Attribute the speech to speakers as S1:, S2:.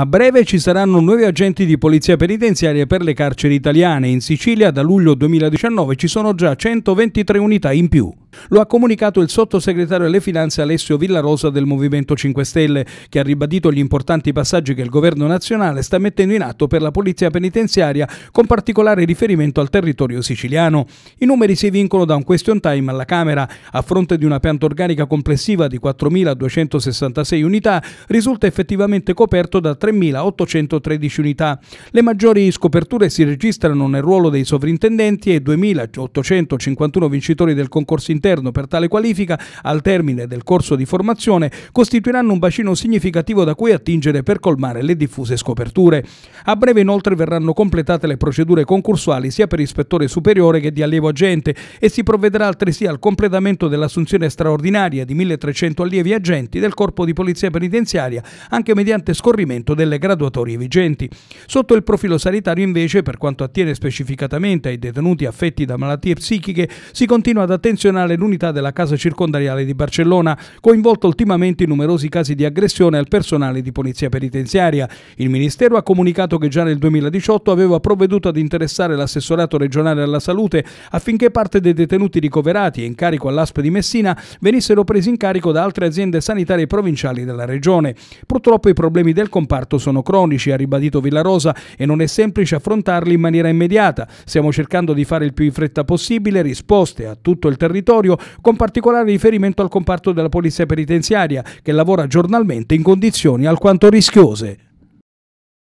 S1: A breve ci saranno nuovi agenti di polizia penitenziaria per le carceri italiane. In Sicilia da luglio 2019 ci sono già 123 unità in più. Lo ha comunicato il sottosegretario alle finanze Alessio Villarosa del Movimento 5 Stelle, che ha ribadito gli importanti passaggi che il governo nazionale sta mettendo in atto per la polizia penitenziaria, con particolare riferimento al territorio siciliano. I numeri si vincono da un question time alla Camera. A fronte di una pianta organica complessiva di 4.266 unità, risulta effettivamente coperto da 3.813 unità. Le maggiori scoperture si registrano nel ruolo dei sovrintendenti e 2.851 vincitori del concorso interno interno per tale qualifica al termine del corso di formazione costituiranno un bacino significativo da cui attingere per colmare le diffuse scoperture. A breve inoltre verranno completate le procedure concursuali sia per ispettore superiore che di allievo agente e si provvederà altresì al completamento dell'assunzione straordinaria di 1300 allievi agenti del Corpo di Polizia Penitenziaria anche mediante scorrimento delle graduatorie vigenti. Sotto il profilo sanitario invece, per quanto attiene specificatamente ai detenuti affetti da malattie psichiche, si continua ad attenzionare Generale l'unità della Casa Circondariale di Barcellona, coinvolto ultimamente in numerosi casi di aggressione al personale di polizia penitenziaria. Il Ministero ha comunicato che già nel 2018 aveva provveduto ad interessare l'assessorato regionale alla salute affinché parte dei detenuti ricoverati e in carico all'ASP di Messina venissero presi in carico da altre aziende sanitarie provinciali della regione. Purtroppo i problemi del comparto sono cronici, ha ribadito Villarosa, e non è semplice affrontarli in maniera immediata. Stiamo cercando di fare il più in fretta possibile risposte a tutto il territorio territorio, con particolare riferimento al comparto della polizia penitenziaria, che lavora giornalmente in condizioni alquanto rischiose.